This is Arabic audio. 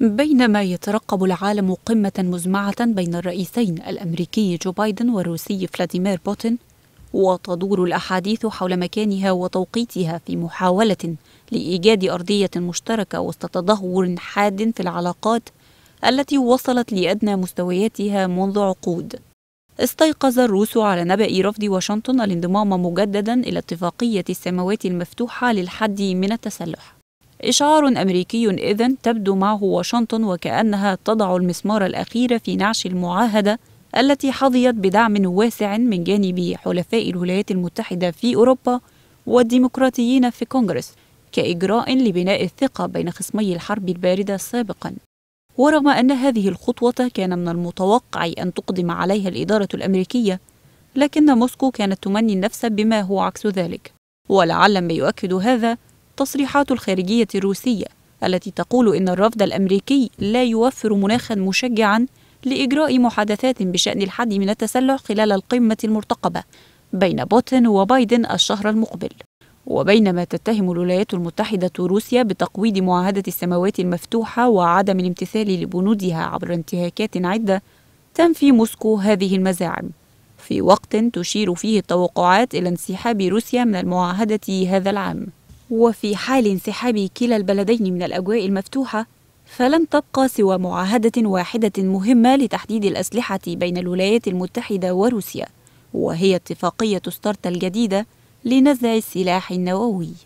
بينما يترقب العالم قمة مزمعة بين الرئيسين الأمريكي جو بايدن والروسي فلاديمير بوتين وتدور الأحاديث حول مكانها وتوقيتها في محاولة لإيجاد أرضية مشتركة وسط تدهور حاد في العلاقات التي وصلت لأدنى مستوياتها منذ عقود استيقظ الروس على نبأ رفض واشنطن الانضمام مجددا إلى اتفاقية السماوات المفتوحة للحد من التسلح إشعار أمريكي إذن تبدو معه واشنطن وكأنها تضع المسمار الأخير في نعش المعاهدة التي حظيت بدعم واسع من جانب حلفاء الولايات المتحدة في أوروبا والديمقراطيين في كونغرس كإجراء لبناء الثقة بين خصمي الحرب الباردة سابقاً. ورغم أن هذه الخطوة كان من المتوقع أن تقدم عليها الإدارة الأمريكية، لكن موسكو كانت تمني النفس بما هو عكس ذلك. ولعل ما يؤكد هذا تصريحات الخارجية الروسية التي تقول إن الرفض الأمريكي لا يوفر مناخا مشجعا لإجراء محادثات بشأن الحد من التسلح خلال القمة المرتقبة بين بوتين وبايدن الشهر المقبل وبينما تتهم الولايات المتحدة روسيا بتقويض معاهدة السماوات المفتوحة وعدم الامتثال لبنودها عبر انتهاكات عدة تنفي موسكو هذه المزاعم في وقت تشير فيه التوقعات إلى انسحاب روسيا من المعاهدة هذا العام وفي حال انسحاب كلا البلدين من الأجواء المفتوحة فلن تبقى سوى معاهدة واحدة مهمة لتحديد الأسلحة بين الولايات المتحدة وروسيا وهي اتفاقية ستارت الجديدة لنزع السلاح النووي